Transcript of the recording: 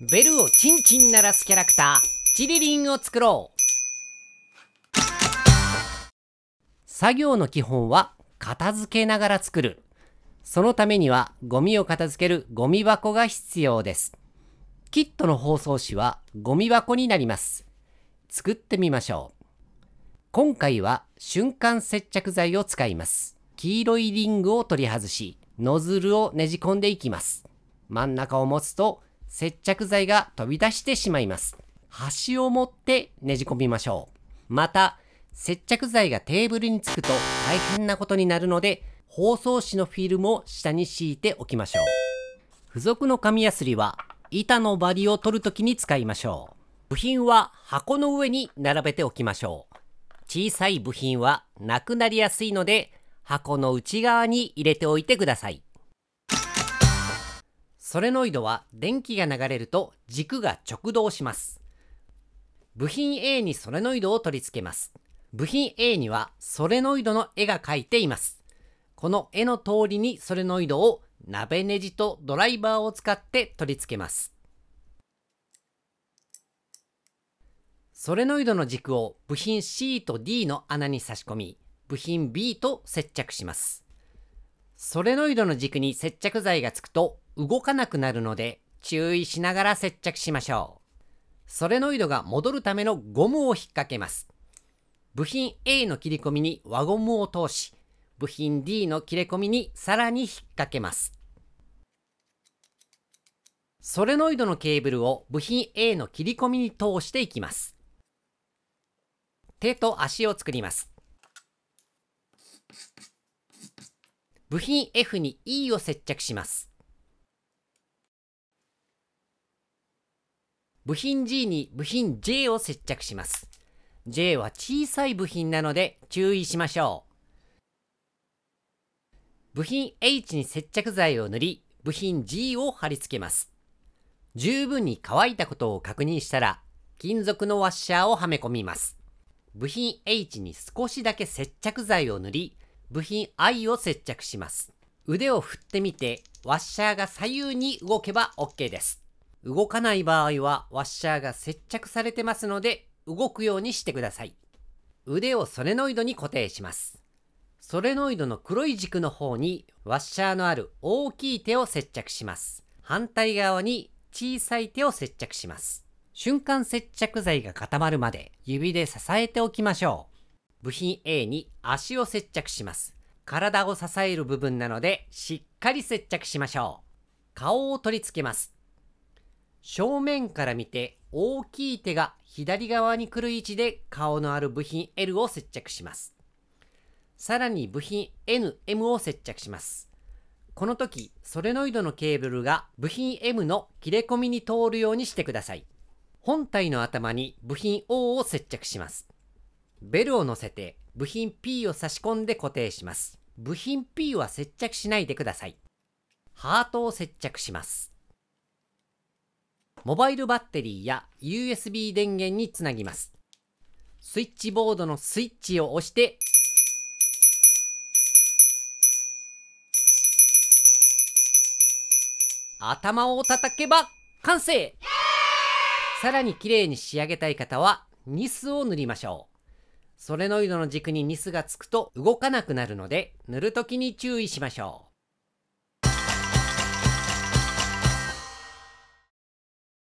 ベルをチンチン鳴らすキャラクター、チリリンを作ろう。作業の基本は片付けながら作る。そのためにはゴミを片付けるゴミ箱が必要です。キットの包装紙はゴミ箱になります。作ってみましょう。今回は瞬間接着剤を使います。黄色いリングを取り外し、ノズルをねじ込んでいきます。真ん中を持つと接着剤が飛び出してしまいます。端を持ってねじ込みましょう。また、接着剤がテーブルにつくと大変なことになるので、包装紙のフィルムを下に敷いておきましょう。付属の紙やすりは、板のバリを取るときに使いましょう。部品は箱の上に並べておきましょう。小さい部品はなくなりやすいので、箱の内側に入れておいてください。ソレノイドは電気が流れると軸が直動します。部品 A にソレノイドを取り付けます。部品 A にはソレノイドの絵が描いています。この絵の通りにソレノイドを鍋ネジとドライバーを使って取り付けます。ソレノイドの軸を部品 C と D の穴に差し込み、部品 B と接着します。ソレノイドの軸に接着剤がつくと動かなくなるので注意しながら接着しましょう。ソレノイドが戻るためのゴムを引っ掛けます。部品 A の切り込みに輪ゴムを通し、部品 D の切れ込みにさらに引っ掛けます。ソレノイドのケーブルを部品 A の切り込みに通していきます。手と足を作ります。部品 F に E を接着します。部品 G に部品 J を接着します。J は小さい部品なので注意しましょう。部品 H に接着剤を塗り、部品 G を貼り付けます。十分に乾いたことを確認したら、金属のワッシャーをはめ込みます。部品 H に少しだけ接着剤を塗り、部品 I を接着します。腕を振ってみて、ワッシャーが左右に動けば OK です。動かない場合はワッシャーが接着されてますので動くようにしてください。腕をソレノイドに固定します。ソレノイドの黒い軸の方にワッシャーのある大きい手を接着します。反対側に小さい手を接着します。瞬間接着剤が固まるまで指で支えておきましょう。部品 A に足を接着します。体を支える部分なのでしっかり接着しましょう。顔を取り付けます。正面から見て大きい手が左側に来る位置で顔のある部品 L を接着します。さらに部品 NM を接着します。この時、ソレノイドのケーブルが部品 M の切れ込みに通るようにしてください。本体の頭に部品 O を接着します。ベルを乗せて部品 P を差し込んで固定します。部品 P は接着しないでください。ハートを接着します。モバイルバッテリーや USB 電源につなぎます。スイッチボードのスイッチを押して、頭を叩けば完成さらに綺麗に仕上げたい方はニスを塗りましょう。ソレノイドの軸にニスがつくと動かなくなるので塗るときに注意しましょう。